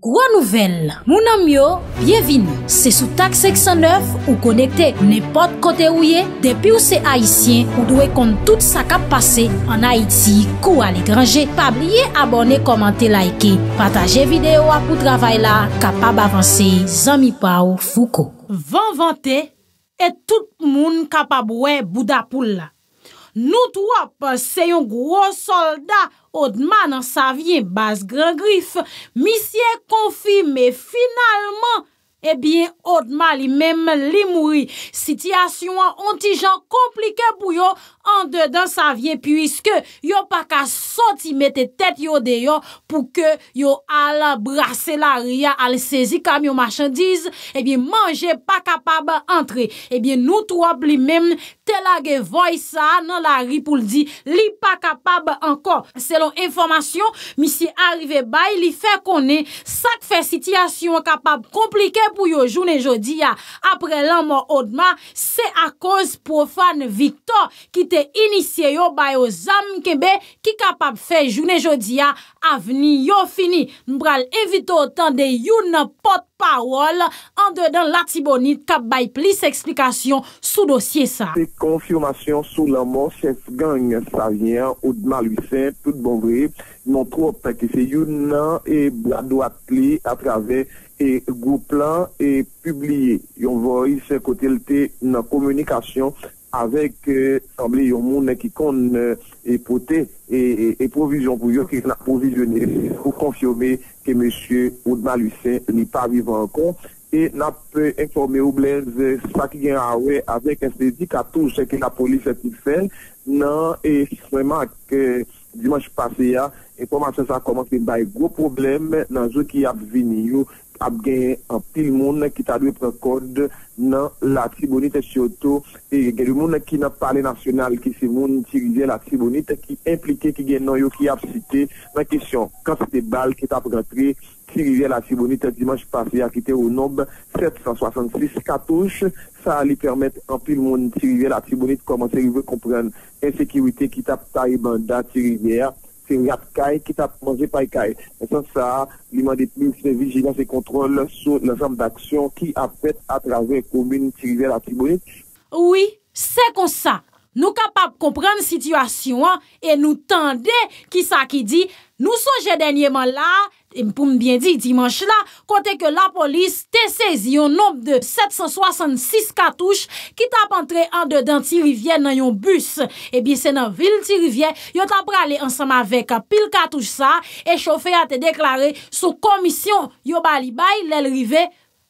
Gwa nouvel, moun amyo, bienvin, se sou tak 609 ou konekte ou ne pot kote ou ye, depi ou se Haitien ou dwe kont tout sa kap pase an Haiti kou al ekranje, pa blye abone, komante, laike, pataje videyo apou travay la, kapab avanse, zami pa ou fuko. Van vante et tout moun kapab we budapoul la, nou tou ap se yon gwo solda ou Odman, Savien, Bas-Grand-Griff, Missier, Confi, mais finalement, Ebyen, eh otman li menm li mouri. Sityasyon an ti jan komplike pou yo, an dedan sa vye, pwiske yo pa ka soti mette tet yo deyo pou ke yo al brase la ria, al sezi kam yo machan diz, ebyen eh manje pa kapab antre. Ebyen, eh nou twap li menm telage voy sa nan la ripoul di, li pa kapab ankon. Selon informasyon, misi arrive bay, li fe konen sak fe sityasyon kapab komplike pou yo, pou yo jounen jodia apre lanman odman, se a koz pou fan Viktor ki te inisye yo bayo zanm kebe ki kapap fe jounen jodia avni yo fini. Mbral evito otan de younen potpawol an de dan latibonit kap bay pli se eksplikasyon sou dosye sa. Se konfirmasyon sou lanman, se fgan bon non yon sa vyen, odman lwisen, tout bonvri, non tro peke se younen e blado ap pli atraven e gwo plan e publiye yon voy se kote lte nan komunikasyon avek e, samble yon moun ek ikon e, epote e, e provizyon kou yo ki nan provizyon e pou konfiyome ke monsye Oudman Lucey ni pa vivan kon e nan pe informe ou blenze se pa ki gen awe avek en se di katou se ke la polis eti sen nan e fwema ke dimanj pase ya e pouman se sa komanke bay gwo problem nan zo ki ap vini yo ap gen an pil moun ki ta dwe code nan la tribonite syoto e gen moun ki nan pale national ki se moun tirize la tribonite ki implike ki gen nan yo ki ap site nan kesyon c'était bal ki ta prekantri tirize la tribonite dimanche passé pase kite ou nob 766 katouche sa li permette an pil moun tirize la tribonite commencer rive kompren ensekirite ki tap ta e banda tirize a Se y ap kay, ki tap manje pa y kay. Sonsa, li mande pli, se vigilan, se kontrol, le son, le zanm d'aksyon, ki ap pet atrave komine, si y zè la kibouye. Ouwi, se konsa! Nou kapap komprenn situasyon an, e nou tende ki sa ki di, nou sonje denye man la, pou mbyen di dimanche la, kote ke eh la polis te sezi yon nop de 766 katouche ki tap antre an dedan ti rivye nan yon bus. E bi se nan vil ti rivye, yo tap prale ansam avek pil katouche sa, e chofe a te deklare sou komisyon yo balibay lel rive.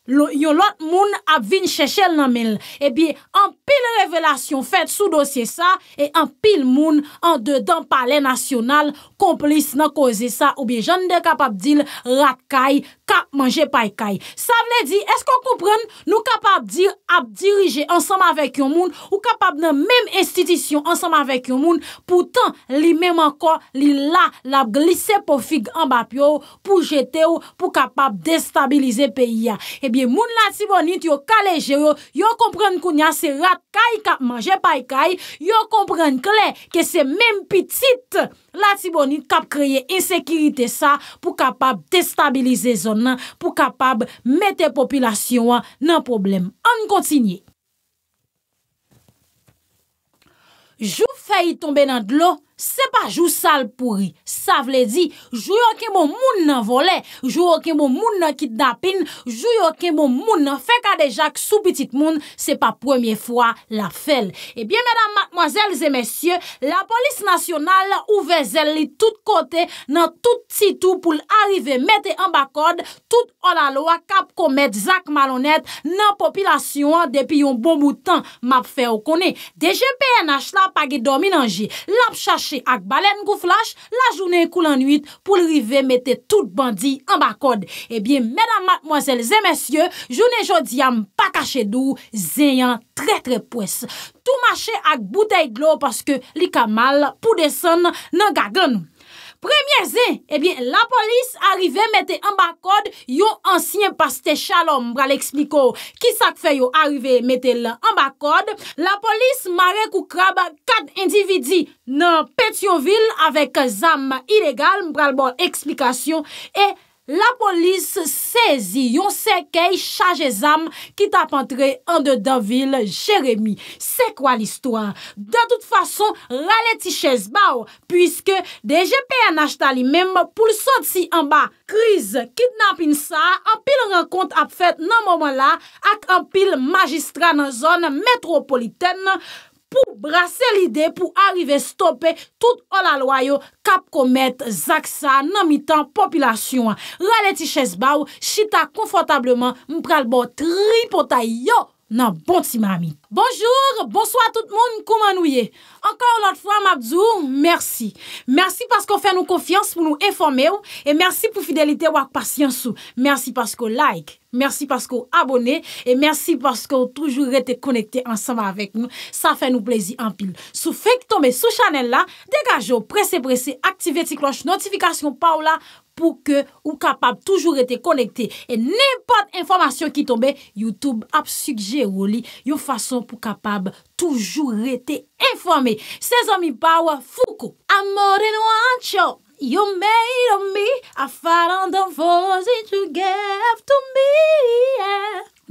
Yon lot moun ap vin chèchèl nan men, e bi an pil revelasyon fèt sou dosye sa, e an pil moun an de dan pale nasyonal komplis nan koze sa, ou bi jan de kap ap dil ratkaye. ka manje pay kay. Sa vle di, esko koupren nou kapap dir ap dirije ansam avek yon moun ou kapap nan menm estitisyon ansam avek yon moun pou tan li menm anko li la la glise po fig anbap yo pou jete yo pou kapap destabilize peyi ya. Ebyen moun la tibonit yo kalejero, yo kompren koun ya se rat kay ka manje pay kay yo kompren kler ke se menm pitit La tibonit kap kreye insekirite sa pou kapab destabilize zon nan, pou kapab mette populasyon nan problem. An kontinye. Jou faye tombe nan dlo. se pa jou sal pouri. Sa vle di, jou yo ke moun moun nan vole, jou yo ke moun moun nan kit napin, jou yo ke moun moun nan fe ka deja k sou pitit moun, se pa premier fwa la fel. Ebyen, medan, madmoizel, zemesye, la polis nasyonal ouve zel li tout kote nan tout titou pou l'arive mette an bakod tout olalo a kap komet zak malonet nan popilasyon depi yon bon moutan map fe okone. Deje PNH la pagi domi nanji. Lap chache Che ak balen kou flash, la jounen koul anuit pou l'rive mette tout bandi an bakod. Ebyen, eh medan matmwazel zemesye, jounen jodi am pakache dou, zeyan tre tre pwes. Tou mache ak boutei glou paske li kamal pou desen nan gaglan nou. Premye zè, ebyen, eh la polis arive mette ambakod yon ansyen pastè chalom mbra l'ekspliko. Kisa kfe yo arive mette l'ambakod? La polis mare koukrab kat individi nan Petionville avek zam ilegal mbra l'bon eksplikasyon e La polis sezi yon sekey chaje zam ki tap antre an de Danville, Jeremie. Se kwa l'istwa? De tout fason, rale ti ches bau, oh, pwiske deje pe an achta li mem pou l'sot si an ba. Kriz kidnap in sa, an pil renkont ap fet nan momen la, ak an pil magistra nan zon metropolitenne, pou brase lide pou arrive stoppe tout olalwayo kap komet, zaksa, namitan, popilasyon. Raleti ches bau, chita konfotableman, mpralbo tripotay yo. Nan, bon ti mami. Bonjour, bonsoit tout moun, kouman nou ye. Ankor lout fwa, mabzou, mersi. Mersi paskou fè nou konfians pou nou informe ou, e mersi pou fidelite wak pasyansou. Mersi paskou like, mersi paskou abone, e mersi paskou toujou rete konekte ansama avèk nou. Sa fè nou plezi anpil. Sou fèk tome sou chanel la, degaje ou, prese prese, aktive ti kloche notifikasyon pa ou la, pou ke ou kapab toujou rete konekte. E nipot informasyon ki tombe, YouTube ap sukje woli, yo fason pou kapab toujou rete informe. Se zon mi bawa foukou. A moden wan chou, yo mey lomi, a faran dan fosit, e you gave to me. E.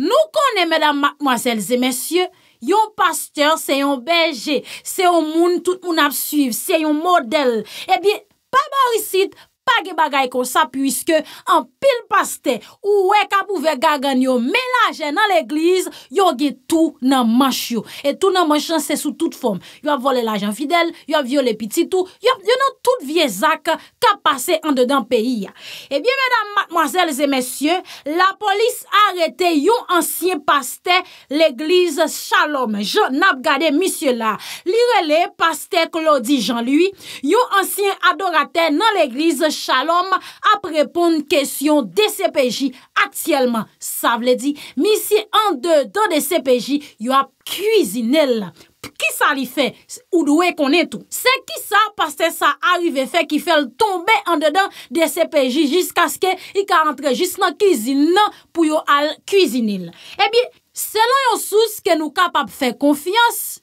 Nou konen, mèdam, mwazèl, zè mèsyè, yon pasteur, se yon belge, se yon moun, tout moun ap suive, se yon model. E eh bi, pa barisit, pa, pa ge bagay kon sa pwiske an pil paste ou we kap ouve gagan yo me laje nan l'eglize yo ge tou nan manch yo e tou nan manch yon se sou tout fom yo ap vole l'ajan fidel, yo ap viole pititou yo nan tout viezak kap pase an dedan peyi ebyen eh medan matmoazel zemesye la polis arete yon ansyen paste l'eglize chalome jo nap gade misye la li rele paste klo di jan lui yon ansyen adorate nan l'eglize chalom ap repon kèsyon de sepeji atyèlman. Sa vle di, misi an de de sepeji, yo ap kuizine la. Ki sa li fè? Ou dwe konen tou? Se ki sa paste sa arive fè ki fèl tombe an de de sepeji jisk aske i ka antre jis nan kuizine pou yo al kuizine la. Ebi, eh selan yo souz ke nou kapap fè konfians,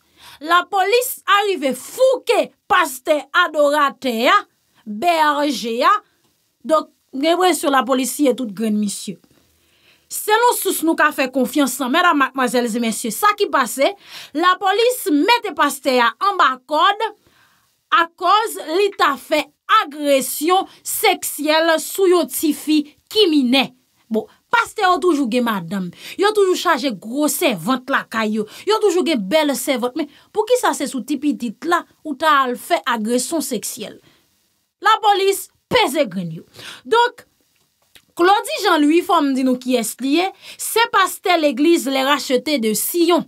la polis arive fou ke paste adorate ya BRG ya, dok genwè sou la polisi etout genmissye. Senon sous nou ka fè konfiansan, mèra, mademoiselles et messieurs, sa ki pase, la polis mette paste ya ambakode akòz li ta fè agresyon seksyèl sou yo tifi kiminè. Bo, paste yo toujou ge, madame, yo toujou chaje grosè, vant la kayo, yo toujou ge belè, sè vant, mè, pou ki sa se sou tipi dit la ou ta al fè agresyon seksyèl? La polis peze gren yo. Donk, Claudie Jean-Louis, fòm di nou ki es liye, se paste l'eglise le rachete de Sion.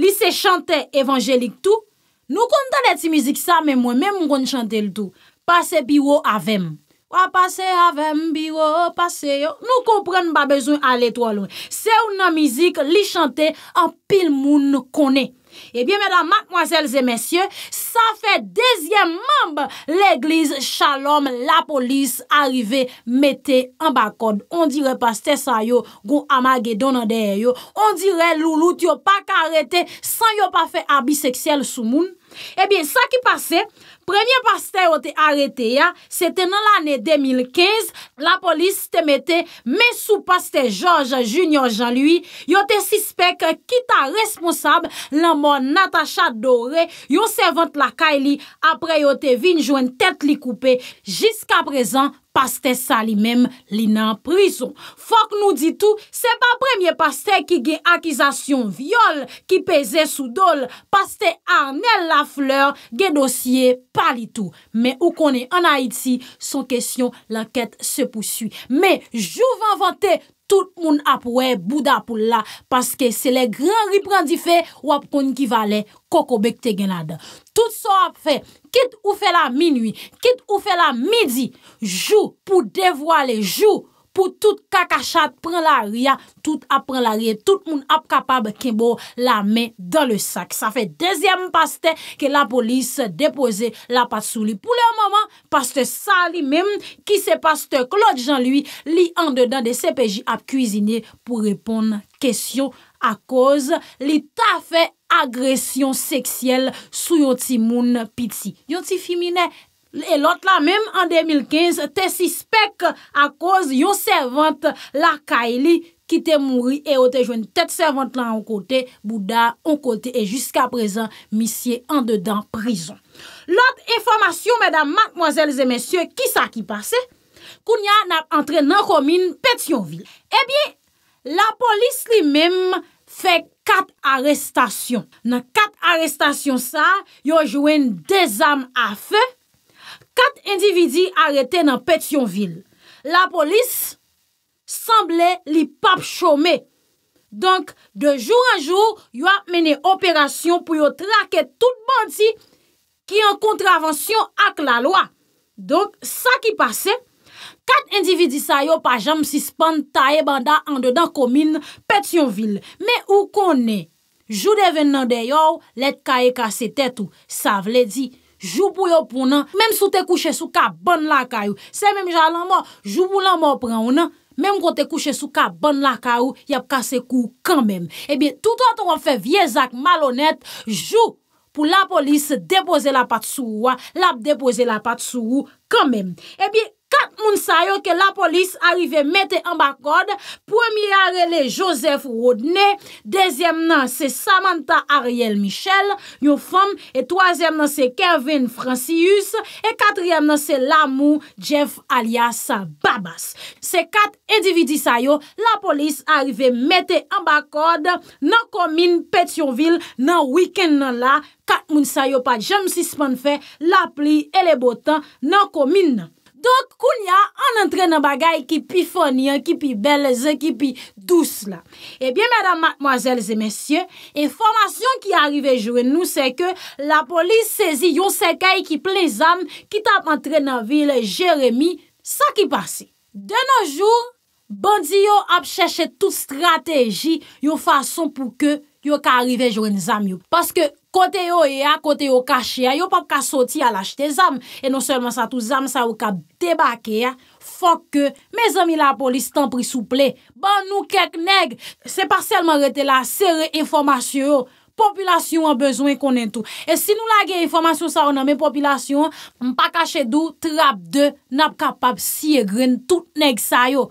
Li se chante evanjelik tou. Nou kontan eti mizik sa, men mwen, men mwen chante l'tou. Pase biwo avem. Wa pase avem, biwo pase yo. Nou kompren ba bezon ale to alon. Se ou nan mizik li chante an pil moun konen. Ebyen menan, makmwazelze mesye, sa fe dezyen mamb l'egliz shalom la polis arive mette an bakon. On dire pas tesayo, goun amage donandeyeyo. On dire loulou, tiyo pa karete san yo pa fe abiseksyel sou moun. Ebyen, eh sa ki pase... Premye paste yo te arete ya, se te nan l ane 2015, la polis te mete me sou paste George Jr. jan lui, yo te sispek ki ta responsab la moun Natasha Doré, yo se vant la kay li, apre yo te vin jwen tet li koupe, jiska prezan paste sa li mem li nan prison. Fok nou di tou, se pa premye paste ki ge akizasyon viole, ki peze sou dole, paste Arnel Lafleur ge dosye pa. Palitou, men ou konen an Haiti, son kesyon, lanket se poussui. Men, jou van vante, tout moun apwe, bouda pou la, paske se le gran riprandife, wap konen ki vale, kokobek te genade. Tout so apfe, kit ou fe la minui, kit ou fe la midi, jou pou devwale, jou! pou tout kakachat pran la ria, tout ap pran la ria, tout moun ap kapab kembo la men dan le sak. Sa fe dezyem paste ke la polis depoze la pat sou li. Pou le mouman, paste sa li mem, ki se paste Claude Jean lui, li an dedan de CPJ ap kuisine pou repon kestyon a koz, li ta fe agresyon seksyel sou yoti moun piti. Yoti fiminè, E lot la mèm an 2015, te sispek a koz yo servante la kaili ki te mouri E eh yo te jwen tet servante la an kote, bouda an kote E jusqu'a prezen, misye an dedan prison Lot informasyon, mèdam, matmoazèl, zè mèsyè, ki sa ki pase? Koun ya nat antre nan komin Petionville E bie, la polis li mèm fe kat arrestasyon Nan kat arrestasyon sa, yo jwen dezam a fey Kat individi arete nan Petyonvil. La polis sanble li pap chome. Donk, de joun an joun, yon mene operasyon pou yon trake tout bandi ki yon kontravensyon ak la lwa. Donk, sa ki pase, kat individi sa yon pajam sispan tae banda an de dan komine Petyonvil. Me ou konen, joun de ven nan de yon, let ka e kase tetou. Sa vle di, Jou pou yo pou nan, menm sou te kouche sou ka bon lakay ou, se menm jalan mo, jou pou lan mo pran ou nan, menm kon te kouche sou ka bon lakay ou, yap kase kou kan menm. E eh bi, tout an ton an fe viezak, malonet, jou pou la polis depose la pat sou ou an, lap depose la pat sou ou, kan menm. E eh bi, Kat moun sayo ke la polis arive mette an bak kode, premye arele Joseph Rodney, dezyem nan se Samantha Ariel Michel, yon fom, e toazem nan se Kevin Francius, e katryem nan se Lamu Jeff alias Babas. Se kat edividi sayo, la polis arive mette an bak kode, nan komin Petionville nan wiken nan la, kat moun sayo pa jam sispan fe, la pli e le botan nan komin nan. Donk, koun ya an entren nan bagay ki pi fonian, ki pi belzen, ki pi dous la. Ebyen, eh madame, mademoiselles et messieurs, e formasyon ki arive jwen nou se ke la polis sezi yo sekay ki ple zan, ki tap entren nan vil Jeremy, sa ki pase. De nou joun, bandi yo ap cheshe tout strategi yo fason pou ke yo ka arrive jwen zan yo. Paske, Kote yo e a, kote yo kache a, yo pap ka soti a lajte zam. E non selman sa tou zam sa ou ka debake a, fok ke. Me zami la polis tan pri souple. Ban nou kek neg, se pa selman rete la, serre informasyon yo. Populasyon an bezwen konen tou. E si nou lage informasyon sa ou nan men populasyon, mpa kache dou, trap de, nap kapap siye gren tout neg sayo.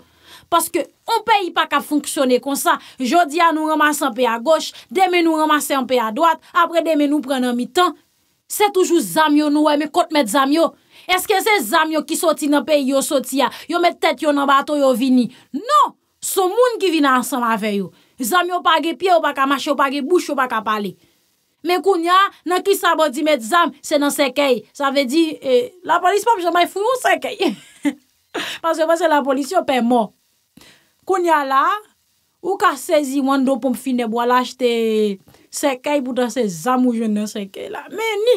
Paske, on peyi pa ka funksyone konsa. Jodia nou ramase anpe a goch, deme nou ramase anpe a doat, apre deme nou pren anmi tan. Se toujou zam yo nou wey, me kote met zam yo. Eske se zam yo ki soti nan peyi yo soti ya, yo met tete yo nan bato yo vini. Non, sou moun ki vina ansan aven yo. Zam yo pa ge pye, yo pa ka mache, yo pa ge bouche, yo pa ka pale. Me koun ya, nan ki sa bo di met zam, se nan se key. Sa ve di, eh, la polis pop jomay foun se key. Paske pa se la polis yo pey moun. Pounya la, ou ka sezi wan do pou mfineb wala jte sekay pou dan se zam ou jwene sekay la. Meni,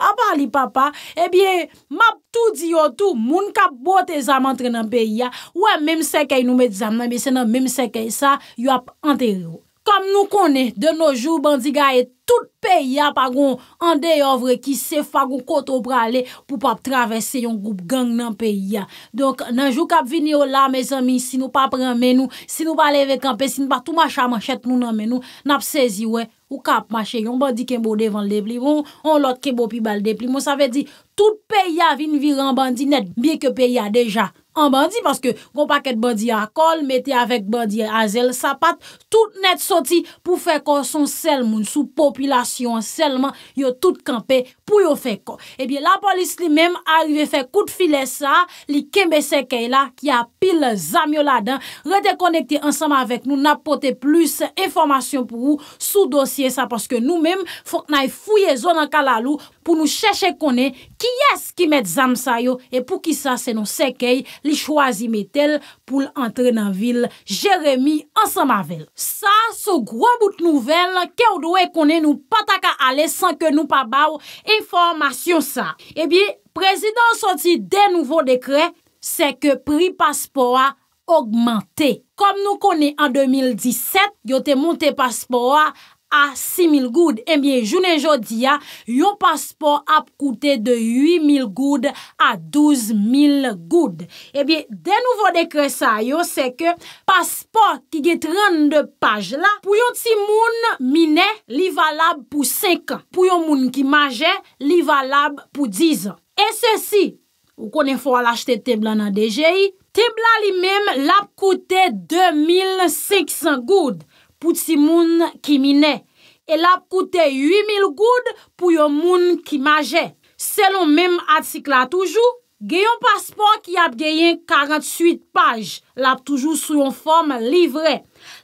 aba li papa, ebiye map tou diyo tou, moun ka bote zam antre nan peyi ya, wè menm sekay nou met zam nan, men senan menm sekay sa, yu ap anteri yo. Kam nou konen, de nou jou bandi gaye, tout peyi ap agon an dey avre ki se fag ou koto prale pou pap travese yon group gang nan peyi ap. Donk nan jou kap vini o la, me zami, si nou pa pran menou, si nou pa leve kampen, si nou pa tou macha manchet nou nan menou, nap sezi we, ou kap mache yon bandi kembo devan lepli, bon, on lot kembo pi baldepli. Mon sa ve di, tout peyi ap vin viran bandi net, biye ke peyi ap deja. an bandi... paske... gom paket bandi akol... meti avèk bandi azel sapat... tout net soti... pou fè kon son sel moun... sou populasyon selman... yo tout kampe... pou yo fè kon... e bi la polis li mèm... alivè fè kout filè sa... li kembe sekey la... ki apil zam yo la dan... re dekonekte ansama avèk nou... napote plus... informasyon pou ou... sou dosye sa... paske nou mèm... fòk nan fouye zon an kalalou... pou nou chèche konè... ki yè s ki met zam sa yo... e pou ki sa se nou sekey... li chwazi metel pou l'entre nan vil Jeremie ansamavel. Sa, sou gwa bout nouvel, ke ou do e konen nou pataka ale san ke nou pa bav informasyon sa. Ebi, prezident soti den nouvo dekret, se ke pri paspoa augmente. Kom nou konen an 2017, yo te monte paspoa, a 6.000 goud. Ebyen, eh jounen jodi ya, yon paspor ap koute de 8.000 goud a 12.000 goud. Ebyen, den nouvo dekresa yo, se ke paspor ki ge 32 paj la, pou yon ti moun mine, li valab pou 5. Pou yon moun ki maje, li valab pou 10. E se si, ou konen fwa l'achete tebla nan DJI, tebla li mem, l'ap koute de 2.500 goud. pou ti moun ki mine. E lap koute 8000 goud pou yon moun ki maje. Selon menm atikla toujou, geyon paspor ki ap geyen 48 paj, lap toujou sou yon form livre.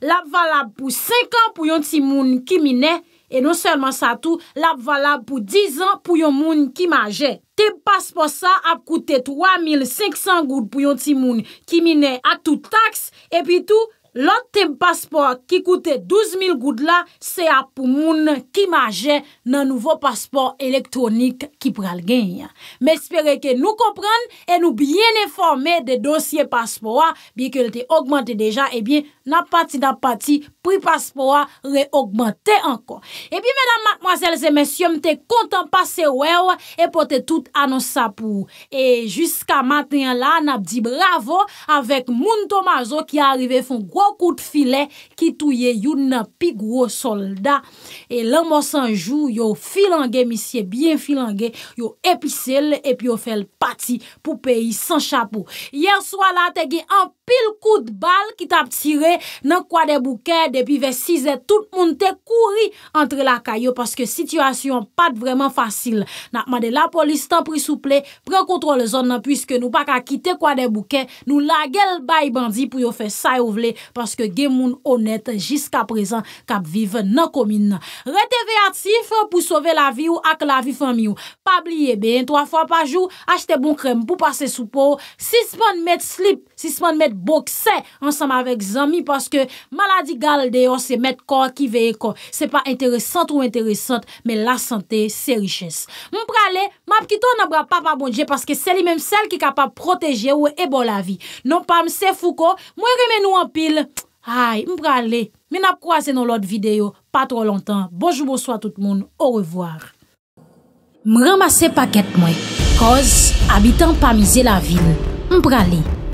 Lap valab pou 5 an pou yon ti moun ki mine, e non selman sa tou, lap valab pou 10 an pou yon moun ki maje. Te paspor sa ap koute 3500 goud pou yon ti moun ki mine atou taks, e pi tou Lantem paspor ki koute 12.000 goud la, se ap pou moun ki maje nan nouvo paspor elektronik ki pral genye. Me espere ke nou kopran e nou bien informe de dosye paspor wa, biye ke lte augmente deja, ebyen, na pati na pati, pri paspoa reogmente ankon. E pi menam, mademoiselles et messiom, te kontan pase wèw, e pote tout anonsapou. E jiska matenyan la, nap di bravo avek moun tomazo ki a arrive fon gwo kout file, ki touye yon pi gwo solda. E lan monsanjou, yo filange, misye, bien filange, yo episel, e pi yo fel pati pou peyi san chapou. Yer swa la, te gen an pil kout bal ki tap tire nan kwa de bouke, depi ve 6 et tout moun te kouri entre la kayo paske situasyon pat vreman fasil, nan akman de la polis tan pri souple, pren kontrol zon nan pwiske nou pa ka kite kwa de bouke nou la gel bay bandi pou yo fe sa ou vle, paske gen moun onet jiska prezan, kap vive nan komine, rete ve atif pou sove la vi ou ak la vi fami ou pa bliye ben, 3 fwa pa jou achete bon krem pou pase soupo 6 moun met slip, 6 moun met bokse, ansam avek zami Paske maladi gal deyo se met kor ki veye kor Se pa interesant ou interesant Me la sante se riches Mprale, map kito nabra pa pa bonje Paske seli menm sel ki kapap proteje ou ebo la vi Non pa mse fuko, mwen remen nou an pil Ay, mprale, men ap kwa se nou lot videyo Pa tro lontan, bonjou bonso a tout moun, ou revoar Mramase paket mwen Koz, abitan pa mize la vil Mprale